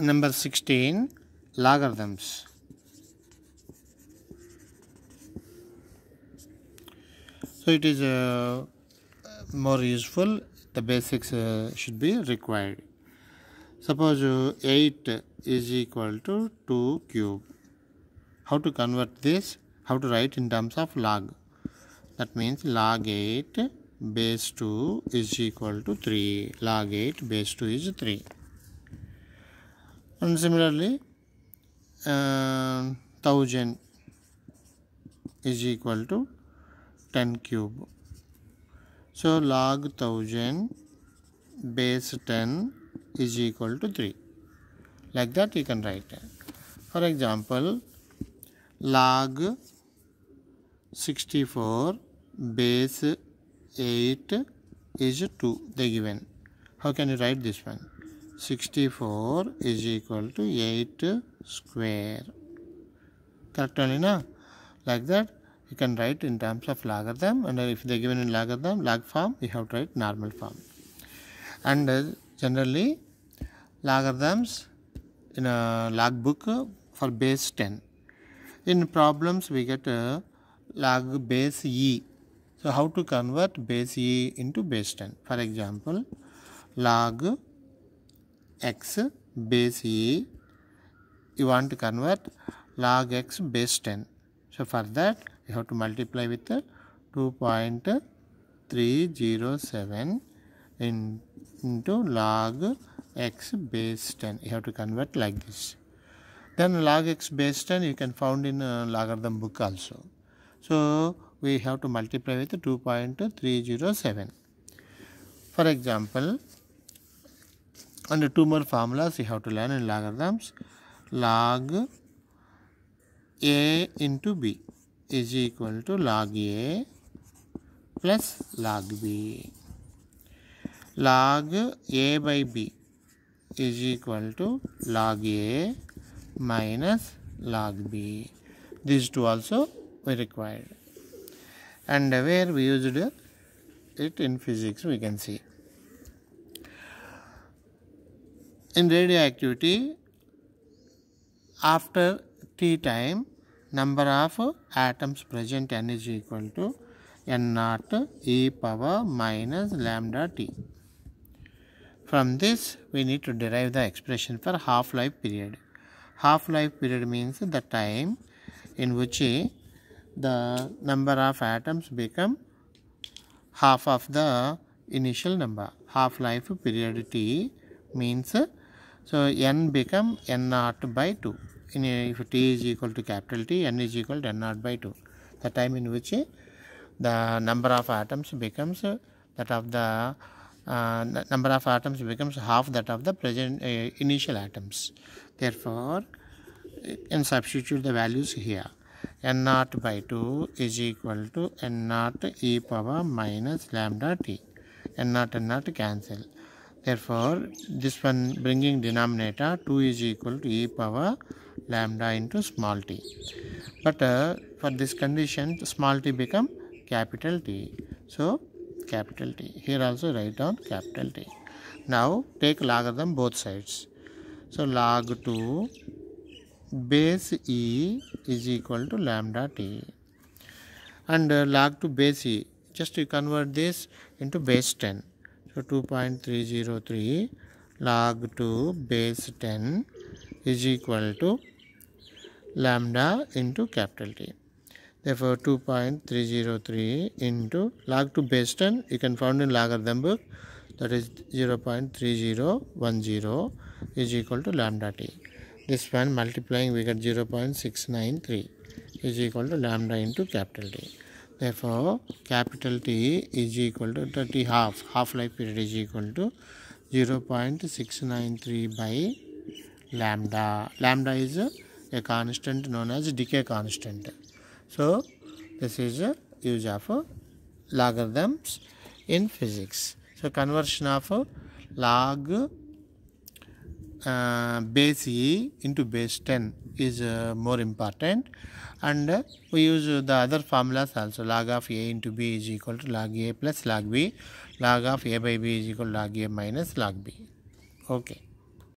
number 16 logarithms so it is uh, more useful the basics uh, should be required suppose uh, 8 is equal to 2 cube how to convert this how to write in terms of log that means log 8 base 2 is equal to 3 log 8 base 2 is 3 and similarly uh, um, 1000 is equal to 10 cube so log 1000 base 10 is equal to 3 like that you can write for example log 64 base 8 is 2 the given how can you write this one 64 is equal to 8 square. Correct only na? Like that you can write in terms of logarithm and if they given in logarithm, log form, you have to write normal form. And uh, generally logarithms in a log book for base 10. In problems we get uh, log base e. So how to convert base e into base 10? For example, log x base e you want to convert log x base 10 so for that you have to multiply with 2.307 in, into log x base 10 you have to convert like this then log x base 10 you can found in uh, logarithm book also so we have to multiply with 2.307 for example under two more formulas we have to learn in logarithms. Log a into b is equal to log a plus log b. Log a by b is equal to log a minus log b. These two also we required. And where we used it in physics we can see. in radioactivity after t time number of atoms present n is equal to n naught e power minus lambda t. From this we need to derive the expression for half-life period. Half-life period means the time in which the number of atoms become half of the initial number. Half-life period t means so n become n naught by 2. In a, if t is equal to capital T, n is equal to n naught by 2. The time in which uh, the number of atoms becomes uh, that of the uh, number of atoms becomes half that of the present uh, initial atoms. Therefore, and uh, substitute the values here. n naught by 2 is equal to n naught e power minus lambda t. n naught n naught cancel. Therefore, this one bringing denominator 2 is equal to e power lambda into small t. But uh, for this condition, small t become capital T. So, capital T. Here also write down capital T. Now, take logarithm both sides. So, log 2 base e is equal to lambda t. And uh, log to base e, just you convert this into base 10. So 2.303 log 2 base 10 is equal to lambda into capital T. Therefore 2.303 into log 2 base 10 you can find in logarithm book that is 0.3010 is equal to lambda t. This one multiplying we get 0.693 is equal to lambda into capital T therefore capital T is equal to 30 half half life period is equal to 0 0.693 by lambda lambda is a, a constant known as decay constant so this is a use of logarithms in physics so conversion of log uh, base E into base 10 is uh, more important and uh, we use the other formulas also log of A into B is equal to log A plus log B log of A by B is equal to log A minus log B okay